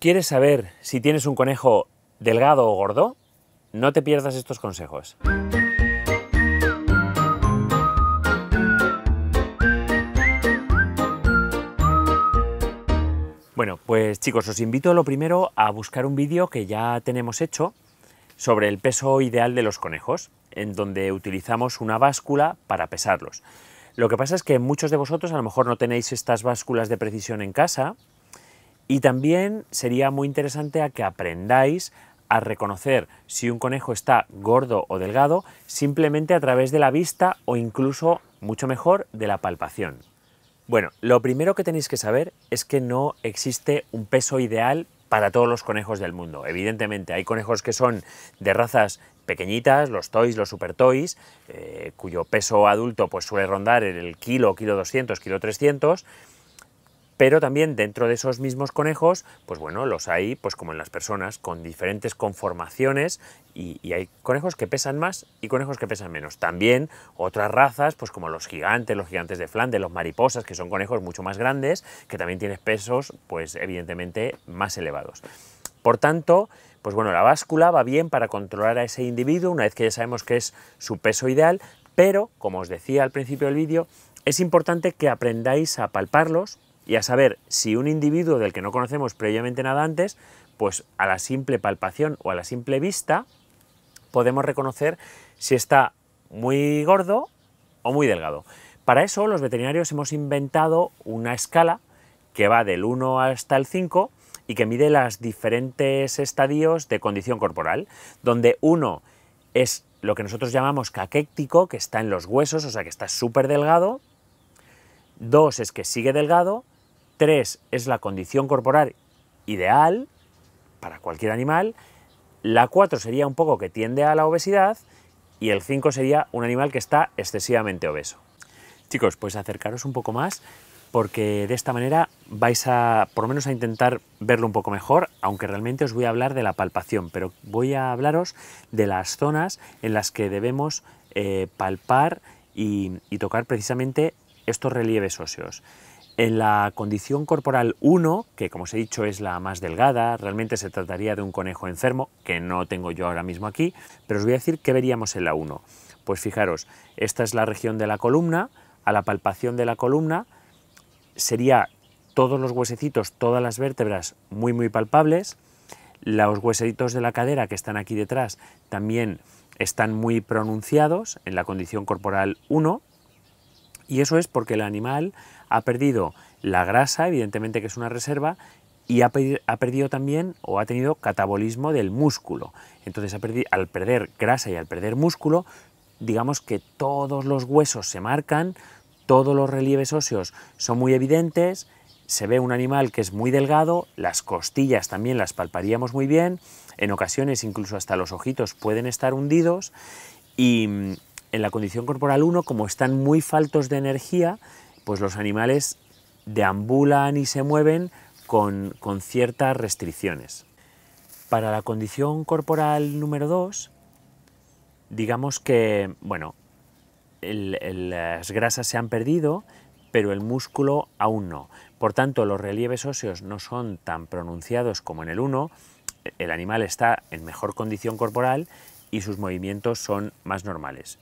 ¿Quieres saber si tienes un conejo delgado o gordo? No te pierdas estos consejos. Bueno, pues chicos, os invito lo primero a buscar un vídeo que ya tenemos hecho sobre el peso ideal de los conejos, en donde utilizamos una báscula para pesarlos. Lo que pasa es que muchos de vosotros a lo mejor no tenéis estas básculas de precisión en casa y también sería muy interesante a que aprendáis a reconocer si un conejo está gordo o delgado simplemente a través de la vista o incluso, mucho mejor, de la palpación. Bueno, lo primero que tenéis que saber es que no existe un peso ideal para todos los conejos del mundo. Evidentemente, hay conejos que son de razas pequeñitas, los toys, los super toys, eh, cuyo peso adulto pues, suele rondar el kilo, kilo 200, kilo 300, pero también dentro de esos mismos conejos, pues bueno, los hay, pues como en las personas, con diferentes conformaciones y, hay conejos que pesan más y conejos que pesan menos. También otras razas, pues como los gigantes, los gigantes de Flandes, los mariposas, que son conejos mucho más grandes, que también tienen pesos, pues evidentemente más elevados. Por tanto, pues bueno, la báscula va bien para controlar a ese individuo una vez que ya sabemos que es su peso ideal, pero como os decía al principio del vídeo, es importante que aprendáis a palparlos y a saber si un individuo del que no conocemos previamente nada antes, pues a la simple palpación o a la simple vista podemos reconocer si está muy gordo o muy delgado. Para eso los veterinarios hemos inventado una escala que va del 1 hasta el 5 y que mide los diferentes estadios de condición corporal, donde 1 es lo que nosotros llamamos caquéctico, que está en los huesos, o sea que está súper delgado, 2 es que sigue delgado, 3 es la condición corporal ideal para cualquier animal, la 4 sería un poco que tiende a la obesidad y el 5 sería un animal que está excesivamente obeso. Chicos, pues acercaros un poco más porque de esta manera vais a, por lo menos a intentar verlo un poco mejor, aunque realmente os voy a hablar de la palpación, pero voy a hablaros de las zonas en las que debemos eh, palpar y tocar precisamente estos relieves óseos. En la condición corporal 1, que como os he dicho es la más delgada, realmente se trataría de un conejo enfermo, que no tengo yo ahora mismo aquí, pero os voy a decir qué veríamos en la 1. Pues fijaros, esta es la región de la columna, a la palpación de la columna sería todos los huesecitos, todas las vértebras muy muy palpables, los huesecitos de la cadera que están aquí detrás también están muy pronunciados en la condición corporal 1, y eso es porque el animal ha perdido la grasa, evidentemente que es una reserva, y ha, perdido también o ha tenido catabolismo del músculo. Entonces al perder grasa y al perder músculo, digamos que todos los huesos se marcan, todos los relieves óseos son muy evidentes, se ve un animal que es muy delgado, las costillas también las palparíamos muy bien, en ocasiones incluso hasta los ojitos pueden estar hundidos y, en la condición corporal 1, como están muy faltos de energía, pues los animales deambulan y se mueven con, ciertas restricciones. Para la condición corporal número 2, digamos que, bueno, las grasas se han perdido, pero el músculo aún no. Por tanto, los relieves óseos no son tan pronunciados como en el 1, el animal está en mejor condición corporal y sus movimientos son más normales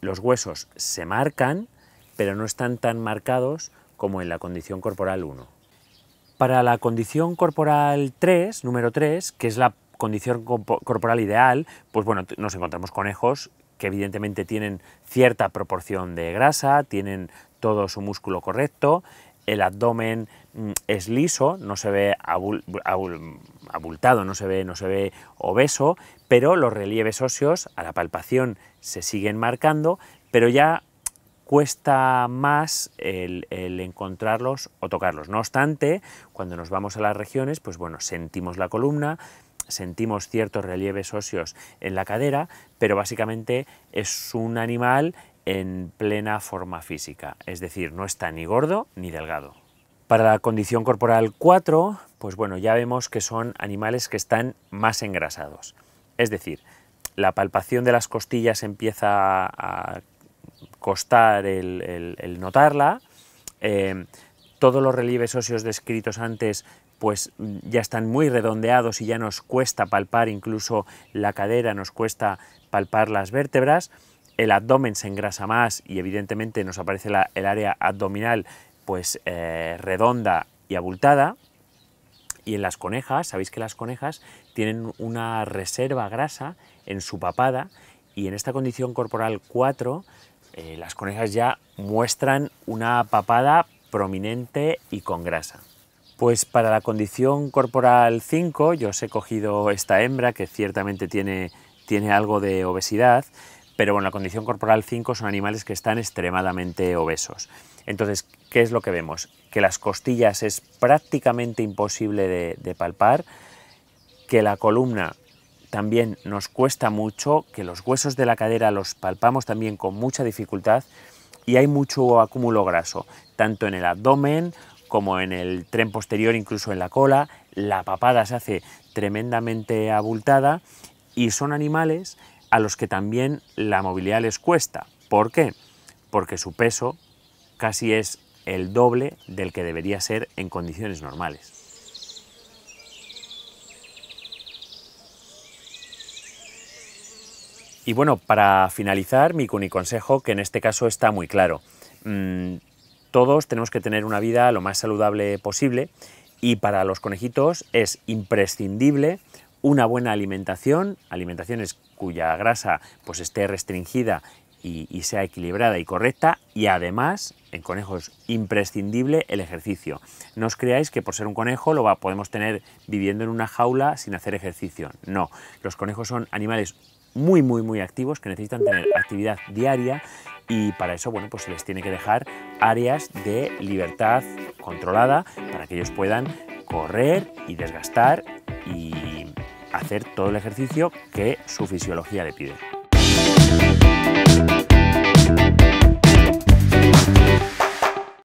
los huesos se marcan, pero no están tan marcados como en la condición corporal 1. Para la condición corporal 3, número 3, que es la condición corporal ideal, pues bueno, nos encontramos conejos que evidentemente tienen cierta proporción de grasa, tienen todo su músculo correcto el abdomen mm, es liso, no se ve abultado, no se ve, no se ve obeso, pero los relieves óseos a la palpación se siguen marcando, pero ya cuesta más el, el, encontrarlos o tocarlos. No obstante, cuando nos vamos a las regiones, pues bueno, sentimos la columna, sentimos ciertos relieves óseos en la cadera, pero básicamente es un animal en plena forma física, es decir, no está ni gordo ni delgado. Para la condición corporal 4, pues bueno, ya vemos que son animales que están más engrasados. Es decir, la palpación de las costillas empieza a costar el, notarla, eh, todos los relieves óseos descritos antes pues ya están muy redondeados y ya nos cuesta palpar incluso la cadera, nos cuesta palpar las vértebras, el abdomen se engrasa más y evidentemente nos aparece el área abdominal pues eh, redonda y abultada. Y en las conejas, sabéis que las conejas tienen una reserva grasa en su papada y en esta condición corporal 4 eh, las conejas ya muestran una papada prominente y con grasa. Pues para la condición corporal 5 yo os he cogido esta hembra que ciertamente tiene, tiene algo de obesidad pero bueno, la condición corporal 5 son animales que están extremadamente obesos. Entonces, ¿qué es lo que vemos? Que las costillas es prácticamente imposible de, de palpar, que la columna también nos cuesta mucho, que los huesos de la cadera los palpamos también con mucha dificultad y hay mucho acúmulo graso, tanto en el abdomen como en el tren posterior, incluso en la cola, la papada se hace tremendamente abultada y son animales a los que también la movilidad les cuesta. ¿Por qué? Porque su peso casi es el doble del que debería ser en condiciones normales. Y bueno, para finalizar, mi consejo, que en este caso está muy claro. Mm, todos tenemos que tener una vida lo más saludable posible y para los conejitos es imprescindible una buena alimentación, alimentaciones cuya grasa pues, esté restringida y, sea equilibrada y correcta y además en conejos imprescindible el ejercicio. No os creáis que por ser un conejo lo va, podemos tener viviendo en una jaula sin hacer ejercicio. No, los conejos son animales muy muy muy activos que necesitan tener actividad diaria y para eso bueno pues se les tiene que dejar áreas de libertad controlada para que ellos puedan correr y desgastar y hacer todo el ejercicio que su fisiología le pide.